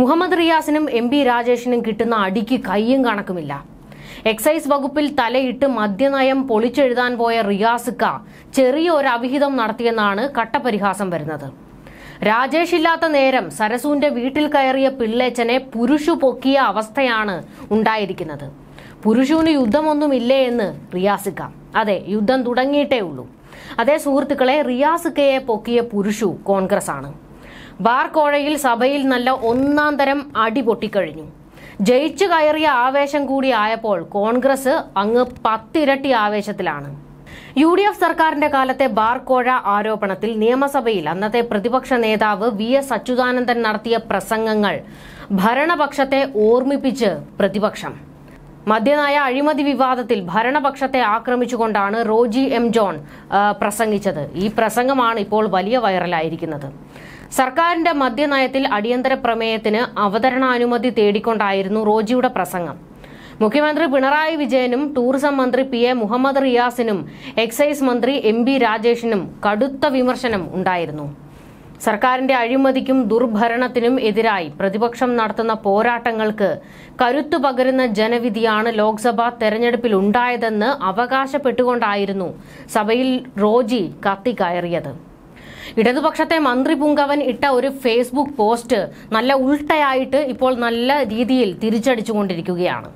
മുഹമ്മദ് റിയാസിനും M P രാജേഷിനും കിട്ടുന്ന അടിക്ക് കയ്യും കണക്കുമില്ല എക്സൈസ് വകുപ്പിൽ തലയിട്ട് മദ്യനയം പൊളിച്ചെഴുതാൻ പോയ റിയാസിക്ക ചെറിയ ഒരു അവിഹിതം നടത്തിയെന്നാണ് കട്ടപരിഹാസം വരുന്നത് രാജേഷ് ഇല്ലാത്ത നേരം സരസുവിന്റെ വീട്ടിൽ കയറിയ പിള്ളേച്ചനെ പുരുഷു പൊക്കിയ അവസ്ഥയാണ് ഉണ്ടായിരിക്കുന്നത് പുരുഷുവിന് യുദ്ധമൊന്നുമില്ലേ എന്ന് റിയാസിക്ക അതെ യുദ്ധം തുടങ്ങിയിട്ടേ ഉള്ളൂ അതേ സുഹൃത്തുക്കളെ റിയാസിക്കയെ പൊക്കിയ പുരുഷു കോൺഗ്രസ് ആണ് ബാർകോഴയിൽ സഭയിൽ നല്ല ഒന്നാം തരം അടി പൊട്ടിക്കഴിഞ്ഞു ജയിച്ചു കയറിയ ആവേശം കൂടി ആയപ്പോൾ കോൺഗ്രസ് അങ്ങ് പത്തിരട്ടി ആവേശത്തിലാണ് യു ഡി എഫ് സർക്കാരിന്റെ കാലത്തെ ബാർകോഴ ആരോപണത്തിൽ നിയമസഭയിൽ അന്നത്തെ പ്രതിപക്ഷ നേതാവ് വി എസ് അച്യുതാനന്ദൻ നടത്തിയ പ്രസംഗങ്ങൾ ഭരണപക്ഷത്തെ ഓർമ്മിപ്പിച്ച് പ്രതിപക്ഷം മദ്യനായ അഴിമതി വിവാദത്തിൽ ഭരണപക്ഷത്തെ ആക്രമിച്ചുകൊണ്ടാണ് റോജി എം ജോൺ പ്രസംഗിച്ചത് ഈ പ്രസംഗമാണ് ഇപ്പോൾ വലിയ വൈറലായിരിക്കുന്നത് സർക്കാരിന്റെ മദ്യനയത്തിൽ അടിയന്തര പ്രമേയത്തിന് അവതരണാനുമതി തേടിക്കൊണ്ടായിരുന്നു റോജിയുടെ പ്രസംഗം മുഖ്യമന്ത്രി പിണറായി വിജയനും ടൂറിസം മന്ത്രി പി എ മുഹമ്മദ് റിയാസിനും എക്സൈസ് മന്ത്രി എം ബി രാജേഷിനും കടുത്ത വിമർശനം ഉണ്ടായിരുന്നു സർക്കാരിന്റെ അഴിമതിക്കും ദുർഭരണത്തിനും എതിരായി പ്രതിപക്ഷം നടത്തുന്ന പോരാട്ടങ്ങൾക്ക് കരുത്തു പകരുന്ന ജനവിധിയാണ് ലോക്സഭാ തെരഞ്ഞെടുപ്പിൽ ഉണ്ടായതെന്ന് അവകാശപ്പെട്ടുകൊണ്ടായിരുന്നു സഭയിൽ റോജി കത്തിക്കയറിയത് ഇടതുപക്ഷത്തെ മന്ത്രി പുങ്കവൻ ഇട്ട ഒരു ഫേസ്ബുക്ക് പോസ്റ്റ് നല്ല ഉൾട്ടയായിട്ട് ഇപ്പോൾ നല്ല രീതിയിൽ തിരിച്ചടിച്ചുകൊണ്ടിരിക്കുകയാണ്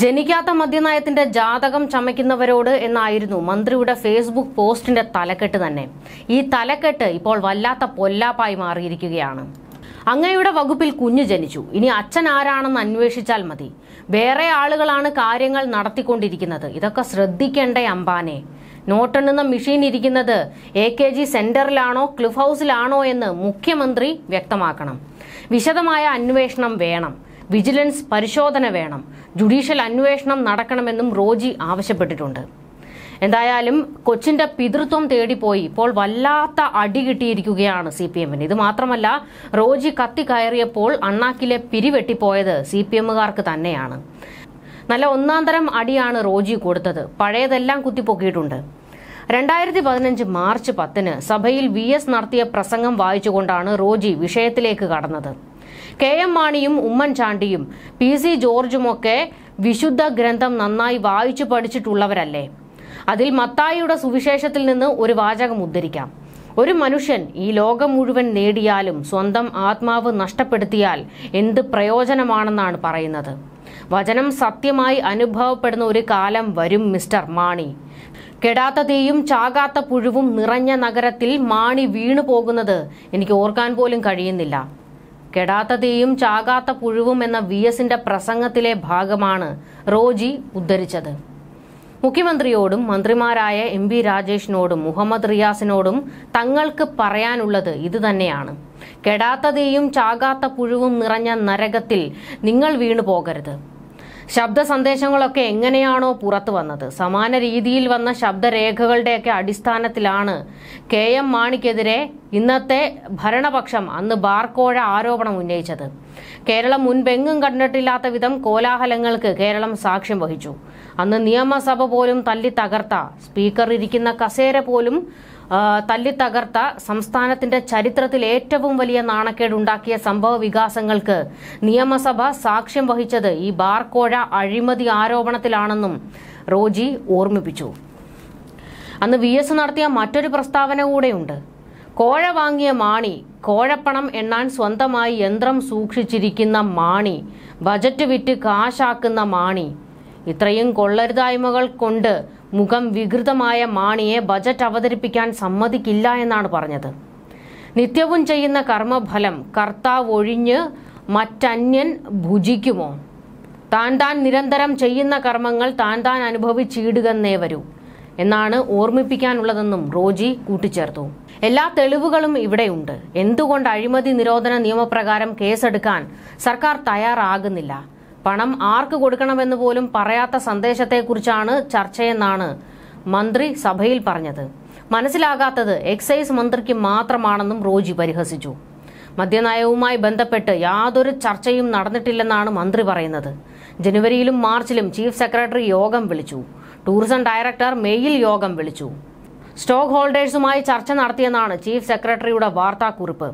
ജനിക്കാത്ത മദ്യനയത്തിന്റെ ജാതകം ചമയ്ക്കുന്നവരോട് എന്നായിരുന്നു മന്ത്രിയുടെ ഫേസ്ബുക്ക് പോസ്റ്റിന്റെ തലക്കെട്ട് തന്നെ ഈ തലക്കെട്ട് ഇപ്പോൾ വല്ലാത്ത പൊല്ലാപ്പായി മാറിയിരിക്കുകയാണ് അങ്ങയുടെ വകുപ്പിൽ കുഞ്ഞു ജനിച്ചു ഇനി അച്ഛൻ ആരാണെന്ന് അന്വേഷിച്ചാൽ മതി വേറെ ആളുകളാണ് കാര്യങ്ങൾ നടത്തിക്കൊണ്ടിരിക്കുന്നത് ഇതൊക്കെ ശ്രദ്ധിക്കേണ്ട അമ്പാനെ നോട്ടെണ്ണുന്ന മെഷീൻ ഇരിക്കുന്നത് എ കെ ജി സെന്ററിലാണോ ക്ലിഫ് ഹൗസിലാണോ എന്ന് മുഖ്യമന്ത്രി വ്യക്തമാക്കണം വിശദമായ അന്വേഷണം വേണം വിജിലൻസ് പരിശോധന വേണം ജുഡീഷ്യൽ അന്വേഷണം നടക്കണമെന്നും റോജി ആവശ്യപ്പെട്ടിട്ടുണ്ട് എന്തായാലും കൊച്ചിന്റെ പിതൃത്വം തേടിപ്പോയി ഇപ്പോൾ വല്ലാത്ത അടി കിട്ടിയിരിക്കുകയാണ് സി പി എമ്മിന് ഇത് മാത്രമല്ല റോജി കത്തി കയറിയപ്പോൾ അണ്ണാക്കിലെ പിരിവെട്ടിപ്പോയത് സി പി എമ്മുകാർക്ക് തന്നെയാണ് നല്ല ഒന്നാം തരം അടിയാണ് റോജി കൊടുത്തത് പഴയതെല്ലാം കുത്തിപ്പൊക്കിയിട്ടുണ്ട് രണ്ടായിരത്തി പതിനഞ്ച് മാർച്ച് പത്തിന് സഭയിൽ വി എസ് നടത്തിയ പ്രസംഗം വായിച്ചുകൊണ്ടാണ് റോജി വിഷയത്തിലേക്ക് കടന്നത് കെ എം മാണിയും ഉമ്മൻചാണ്ടിയും പി സി ജോർജുമൊക്കെ വിശുദ്ധ ഗ്രന്ഥം നന്നായി വായിച്ചു പഠിച്ചിട്ടുള്ളവരല്ലേ അതിൽ മത്തായിയുടെ സുവിശേഷത്തിൽ നിന്ന് ഒരു വാചകം ഉദ്ധരിക്കാം ഒരു മനുഷ്യൻ ഈ ലോകം മുഴുവൻ നേടിയാലും സ്വന്തം ആത്മാവ് നഷ്ടപ്പെടുത്തിയാൽ എന്ത് പ്രയോജനമാണെന്നാണ് പറയുന്നത് വചനം സത്യമായി അനുഭവപ്പെടുന്ന ഒരു കാലം വരും മിസ്റ്റർ മാണി കെടാത്ത തീയും ചാകാത്ത പുഴുവും നിറഞ്ഞ നഗരത്തിൽ മാണി വീണു പോകുന്നത് എനിക്ക് ഓർക്കാൻ പോലും കഴിയുന്നില്ല കെടാത്ത തീയും ചാകാത്ത പുഴുവും എന്ന വി എസിന്റെ പ്രസംഗത്തിലെ ഭാഗമാണ് റോജി ഉദ്ധരിച്ചത് മുഖ്യമന്ത്രിയോടും മന്ത്രിമാരായ എം വി രാജേഷിനോടും മുഹമ്മദ് റിയാസിനോടും തങ്ങൾക്ക് പറയാനുള്ളത് ഇതുതന്നെയാണ് കെടാത്തതേയും ചാകാത്ത പുഴുവും നിറഞ്ഞ നരകത്തിൽ നിങ്ങൾ വീണു പോകരുത് ശബ്ദ സന്ദേശങ്ങളൊക്കെ എങ്ങനെയാണോ പുറത്തു വന്നത് സമാന രീതിയിൽ വന്ന ശബ്ദരേഖകളുടെയൊക്കെ അടിസ്ഥാനത്തിലാണ് കെ എം മാണിക്കെതിരെ ഇന്നത്തെ ഭരണപക്ഷം അന്ന് ബാർക്കോഴ ആരോപണം ഉന്നയിച്ചത് കേരളം മുൻപെങ്ങും കണ്ടിട്ടില്ലാത്ത വിധം കോലാഹലങ്ങൾക്ക് കേരളം സാക്ഷ്യം വഹിച്ചു അന്ന് നിയമസഭ പോലും തല്ലി തകർത്ത സ്പീക്കർ ഇരിക്കുന്ന കസേര പോലും തല്ലിത്തകർത്ത സംസ്ഥാനത്തിന്റെ ചരിത്രത്തിൽ ഏറ്റവും വലിയ നാണക്കേടുണ്ടാക്കിയ സംഭവ വികാസങ്ങൾക്ക് നിയമസഭ സാക്ഷ്യം വഹിച്ചത് ഈ ബാർക്കോഴ അഴിമതി ആരോപണത്തിലാണെന്നും റോജി ഓർമ്മിപ്പിച്ചു അന്ന് വി എസ് നടത്തിയ മറ്റൊരു പ്രസ്താവന കൂടെയുണ്ട് കോഴ വാങ്ങിയ മാണി കോഴപ്പണം എണ്ണാൻ സ്വന്തമായി യന്ത്രം സൂക്ഷിച്ചിരിക്കുന്ന മാണി ബജറ്റ് വിറ്റ് കാശാക്കുന്ന മാണി ഇത്രയും കൊള്ളരുതായ്മകൾ കൊണ്ട് മുഖം വികൃതമായ മാണിയെ ബജറ്റ് അവതരിപ്പിക്കാൻ സമ്മതിക്കില്ല എന്നാണ് പറഞ്ഞത് നിത്യവും ചെയ്യുന്ന കർമ്മഫലം കർത്താവ് ഒഴിഞ്ഞ് മറ്റന്യൻ ഭുജിക്കുമോ താൻ താൻ നിരന്തരം ചെയ്യുന്ന കർമ്മങ്ങൾ താൻ താൻ അനുഭവിച്ചിടുകന്നേ വരൂ എന്നാണ് ഓർമ്മിപ്പിക്കാനുള്ളതെന്നും റോജി കൂട്ടിച്ചേർത്തു എല്ലാ തെളിവുകളും ഇവിടെയുണ്ട് എന്തുകൊണ്ട് അഴിമതി നിരോധന നിയമപ്രകാരം കേസെടുക്കാൻ സർക്കാർ തയ്യാറാകുന്നില്ല പണം ആർക്ക് കൊടുക്കണമെന്ന് പോലും പറയാത്ത സന്ദേശത്തെക്കുറിച്ചാണ് ചർച്ചയെന്നാണ് മന്ത്രി സഭയിൽ പറഞ്ഞത് മനസ്സിലാകാത്തത് എക്സൈസ് മന്ത്രിക്ക് മാത്രമാണെന്നും റോജി പരിഹസിച്ചു മദ്യനയവുമായി ബന്ധപ്പെട്ട് യാതൊരു ചർച്ചയും നടന്നിട്ടില്ലെന്നാണ് മന്ത്രി പറയുന്നത് ജനുവരിയിലും മാർച്ചിലും ചീഫ് സെക്രട്ടറി യോഗം വിളിച്ചു ടൂറിസം ഡയറക്ടർ മേയിൽ യോഗം വിളിച്ചു സ്റ്റോക്ക് ഹോൾഡേഴ്സുമായി ചർച്ച നടത്തിയെന്നാണ് ചീഫ് സെക്രട്ടറിയുടെ വാർത്താക്കുറിപ്പ്